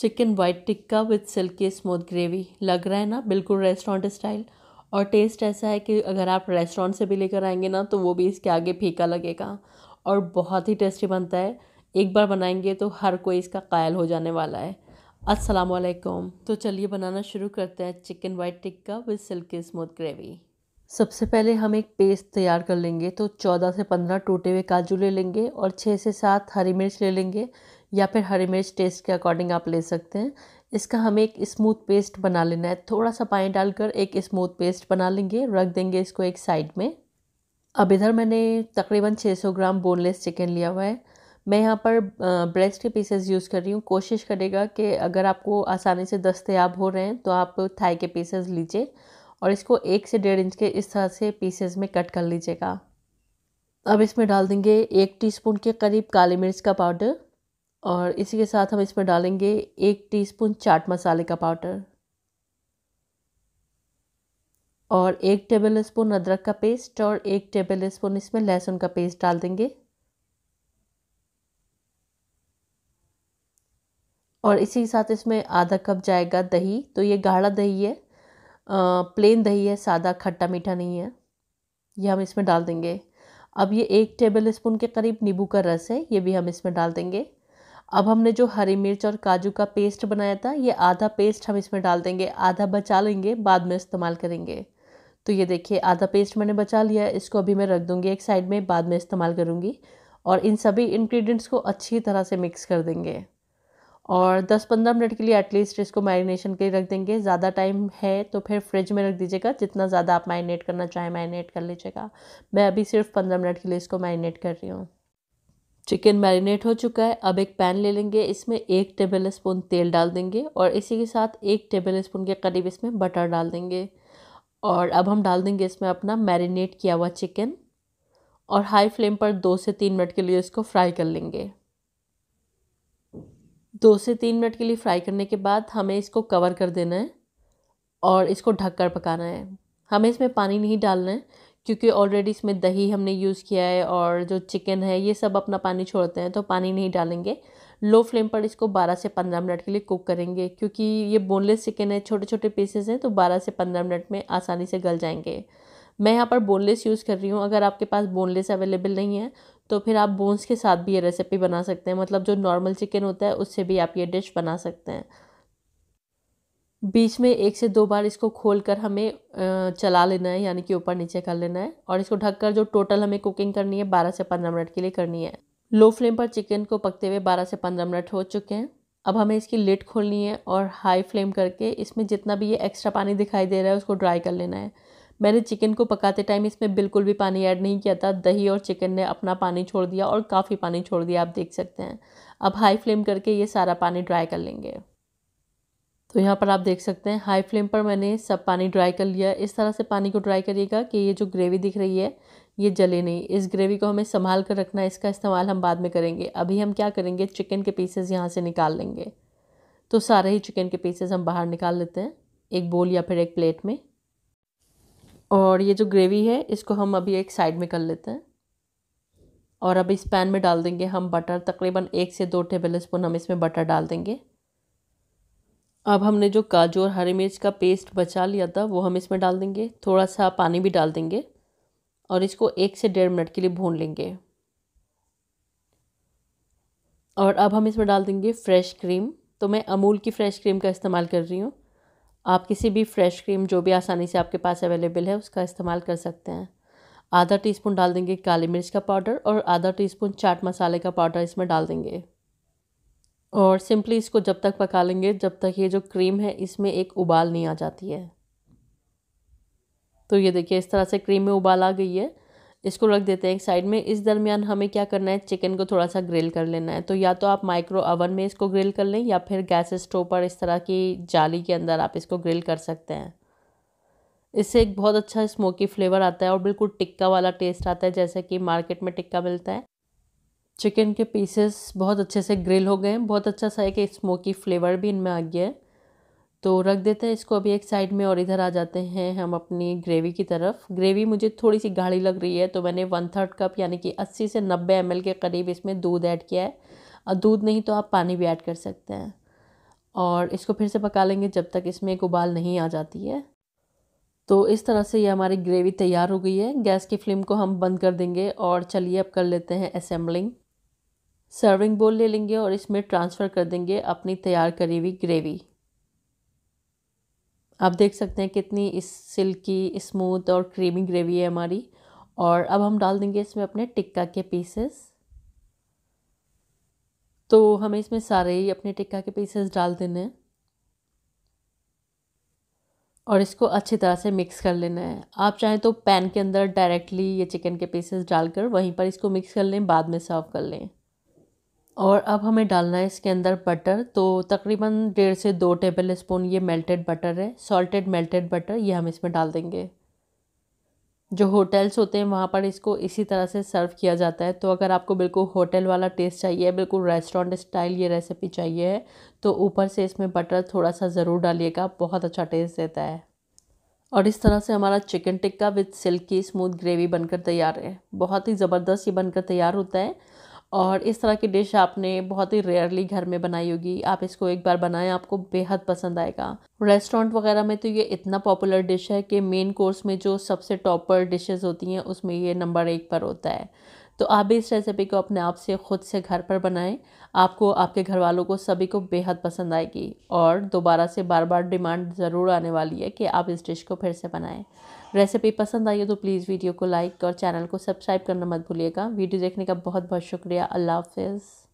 chicken white tikka with silky smooth gravy लग रहा है ना बिल्कुल रेस्टोरेंट स्टाइल और टेस्ट ऐसा है कि अगर आप रेस्टोरेंट से भी लेकर आएंगे ना तो वो भी इसके आगे फीका लगेगा और बहुत ही टेस्टी बनता है एक बार बनाएंगे तो हर कोई इसका कायल हो जाने वाला है अस्सलाम वालेकुम तो चलिए बनाना शुरू करते हैं chicken white tikka with silky smooth gravy सबसे पहले हम एक पेस्ट तैयार कर लेंगे तो चौदह से पंद्रह टूटे हुए काजू ले लेंगे और छः से सात हरी मिर्च ले लेंगे या फिर हरी मिर्च टेस्ट के अकॉर्डिंग आप ले सकते हैं इसका हमें एक स्मूथ पेस्ट बना लेना है थोड़ा सा पानी डालकर एक स्मूथ पेस्ट बना लेंगे रख देंगे इसको एक साइड में अब इधर मैंने तकरीबन 600 ग्राम बोनलेस चिकन लिया हुआ है मैं यहाँ पर ब्रेस्ट के पीसेस यूज़ कर रही हूँ कोशिश करेगा कि अगर आपको आसानी से दस्तयाब हो रहे हैं तो आप थाई के पीसेस लीजिए और इसको एक से डेढ़ इंच के इस तरह से पीसेस में कट कर लीजिएगा अब इसमें डाल देंगे एक टीस्पून के करीब काली मिर्च का पाउडर और इसी के साथ हम इसमें डालेंगे एक टीस्पून चाट मसाले का पाउडर और एक टेबल स्पून अदरक का पेस्ट और एक टेबल स्पून इसमें लहसुन का पेस्ट डाल देंगे और इसी के साथ इसमें आधा कप जाएगा दही तो ये गाढ़ा दही है आ, प्लेन दही है सादा खट्टा मीठा नहीं है ये हम इसमें डाल देंगे अब ये एक टेबल स्पून के करीब नींबू का रस है ये भी हम इसमें डाल देंगे अब हमने जो हरी मिर्च और काजू का पेस्ट बनाया था ये आधा पेस्ट हम इसमें डाल देंगे आधा बचा लेंगे बाद में इस्तेमाल करेंगे तो ये देखिए आधा पेस्ट मैंने बचा लिया है इसको अभी मैं रख दूँगी एक साइड में बाद में इस्तेमाल करूँगी और इन सभी इन्ग्रीडियंट्स को अच्छी तरह से मिक्स कर देंगे और 10-15 मिनट के लिए एटलीस्ट इसको मैरिनेशन के लिए रख देंगे ज़्यादा टाइम है तो फिर फ्रिज में रख दीजिएगा जितना ज़्यादा आप मैरिनेट करना चाहें मैरिनेट कर लीजिएगा मैं अभी सिर्फ 15 मिनट के लिए इसको मैरिनेट कर रही हूँ चिकन मैरिनेट हो चुका है अब एक पैन ले लेंगे इसमें एक टेबल स्पून तेल डाल देंगे और इसी के साथ एक टेबल स्पून के करीब इसमें बटर डाल देंगे और अब हम डाल देंगे इसमें अपना मैरिनेट किया हुआ चिकन और हाई फ्लेम पर दो से तीन मिनट के लिए इसको फ्राई कर लेंगे दो से तीन मिनट के लिए फ्राई करने के बाद हमें इसको कवर कर देना है और इसको ढककर पकाना है हमें इसमें पानी नहीं डालना है क्योंकि ऑलरेडी इसमें दही हमने यूज़ किया है और जो चिकन है ये सब अपना पानी छोड़ते हैं तो पानी नहीं डालेंगे लो फ्लेम पर इसको 12 से 15 मिनट के लिए कुक करेंगे क्योंकि ये बोनलेस चिकन है छोटे छोटे पीसेस हैं तो 12 से 15 मिनट में आसानी से गल जाएंगे मैं यहाँ पर बोनलेस यूज़ कर रही हूँ अगर आपके पास बोनलेस अवेलेबल नहीं है तो फिर आप बोन्स के साथ भी ये रेसिपी बना सकते हैं मतलब जो नॉर्मल चिकन होता है उससे भी आप ये डिश बना सकते हैं बीच में एक से दो बार इसको खोल कर हमें चला लेना है यानी कि ऊपर नीचे कर लेना है और इसको ढककर जो टोटल हमें कुकिंग करनी है बारह से पंद्रह मिनट के लिए करनी है लो फ्लेम पर चिकन को पकते हुए बारह से पंद्रह मिनट हो चुके हैं अब हमें इसकी लिट खोलनी है और हाई फ्लेम करके इसमें जितना भी ये एक्स्ट्रा पानी दिखाई दे रहा है उसको ड्राई कर लेना है मैंने चिकन को पकाते टाइम इसमें बिल्कुल भी पानी ऐड नहीं किया था दही और चिकन ने अपना पानी छोड़ दिया और काफ़ी पानी छोड़ दिया आप देख सकते हैं अब हाई फ्लेम करके ये सारा पानी ड्राई कर लेंगे तो यहाँ पर आप देख सकते हैं हाई फ्लेम पर मैंने सब पानी ड्राई कर लिया इस तरह से पानी को ड्राई करिएगा कि ये जो ग्रेवी दिख रही है ये जले नहीं इस ग्रेवी को हमें संभाल कर रखना है इसका इस्तेमाल हम बाद में करेंगे अभी हम क्या करेंगे चिकन के पीसेस यहाँ से निकाल लेंगे तो सारे ही चिकन के पीसेस हम बाहर निकाल लेते हैं एक बोल या फिर एक प्लेट में और ये जो ग्रेवी है इसको हम अभी एक साइड में कर लेते हैं और अब इस पैन में डाल देंगे हम बटर तकरीबन एक से दो टेबल स्पून हम इसमें बटर डाल देंगे अब हमने जो काजू और हरी मिर्च का पेस्ट बचा लिया था वो हम इसमें डाल देंगे थोड़ा सा पानी भी डाल देंगे और इसको एक से डेढ़ मिनट के लिए भून लेंगे और अब हम इसमें डाल देंगे फ्रेश क्रीम तो मैं अमूल की फ़्रेश क्रीम का इस्तेमाल कर रही हूँ आप किसी भी फ्रेश क्रीम जो भी आसानी से आपके पास अवेलेबल है उसका इस्तेमाल कर सकते हैं आधा टीस्पून डाल देंगे काली मिर्च का पाउडर और आधा टीस्पून चाट मसाले का पाउडर इसमें डाल देंगे और सिंपली इसको जब तक पका लेंगे जब तक ये जो क्रीम है इसमें एक उबाल नहीं आ जाती है तो ये देखिए इस तरह से क्रीम में उबाल आ गई है इसको रख देते हैं एक साइड में इस दरमियान हमें क्या करना है चिकन को थोड़ा सा ग्रिल कर लेना है तो या तो आप माइक्रो ओवन में इसको ग्रिल कर लें या फिर गैस स्टोव पर इस तरह की जाली के अंदर आप इसको ग्रिल कर सकते हैं इससे एक बहुत अच्छा स्मोकी फ्लेवर आता है और बिल्कुल टिक्का वाला टेस्ट आता है जैसे कि मार्केट में टिक्का मिलता है चिकन के पीसेस बहुत अच्छे से ग्रिल हो गए हैं बहुत अच्छा सा एक स्मोकी फ्लेवर भी इनमें आ गया है तो रख देते हैं इसको अभी एक साइड में और इधर आ जाते हैं हम अपनी ग्रेवी की तरफ ग्रेवी मुझे थोड़ी सी गाढ़ी लग रही है तो मैंने वन थर्ड कप यानी कि अस्सी से नब्बे एम के करीब इसमें दूध ऐड किया है और दूध नहीं तो आप पानी भी ऐड कर सकते हैं और इसको फिर से पका लेंगे जब तक इसमें एक उबाल नहीं आ जाती है तो इस तरह से ये हमारी ग्रेवी तैयार हो गई है गैस की फ्लेम को हम बंद कर देंगे और चलिए अब कर लेते हैं असेंबलिंग सर्विंग बोल ले लेंगे और इसमें ट्रांसफ़र कर देंगे अपनी तैयार करी हुई ग्रेवी आप देख सकते हैं कितनी इस सिल्की स्मूथ और क्रीमी ग्रेवी है हमारी और अब हम डाल देंगे इसमें अपने टिक्का के पीसेस तो हमें इसमें सारे ही अपने टिक्का के पीसेस डाल देने हैं और इसको अच्छी तरह से मिक्स कर लेना है आप चाहें तो पैन के अंदर डायरेक्टली ये चिकन के पीसेस डालकर वहीं पर इसको मिक्स कर लें बाद में सर्व कर लें और अब हमें डालना है इसके अंदर बटर तो तकरीबन डेढ़ से दो टेबल स्पून ये मेल्टेड बटर है सॉल्टेड मेल्टेड बटर ये हम इसमें डाल देंगे जो होटल्स होते हैं वहाँ पर इसको इसी तरह से सर्व किया जाता है तो अगर आपको बिल्कुल होटल वाला टेस्ट चाहिए बिल्कुल रेस्टोरेंट स्टाइल ये रेसिपी चाहिए है तो ऊपर से इसमें बटर थोड़ा सा ज़रूर डालिएगा बहुत अच्छा टेस्ट देता है और इस तरह से हमारा chicken tikka with silky smooth gravy बनकर तैयार है बहुत ही ज़बरदस्त ये बनकर तैयार होता है और इस तरह की डिश आपने बहुत ही रेयरली घर में बनाई होगी आप इसको एक बार बनाएं आपको बेहद पसंद आएगा रेस्टोरेंट वगैरह में तो ये इतना पॉपुलर डिश है कि मेन कोर्स में जो सबसे टॉपर डिशेज़ होती हैं उसमें ये नंबर एक पर होता है तो आप भी इस रेसिपी को अपने आप से ख़ुद से घर पर बनाएं आपको आपके घर वालों को सभी को बेहद पसंद आएगी और दोबारा से बार बार डिमांड ज़रूर आने वाली है कि आप इस डिश को फिर से बनाएं रेसिपी पसंद आई हो तो प्लीज़ वीडियो को लाइक और चैनल को सब्सक्राइब करना मत भूलिएगा वीडियो देखने का बहुत बहुत शुक्रिया अल्लाह हाफिज़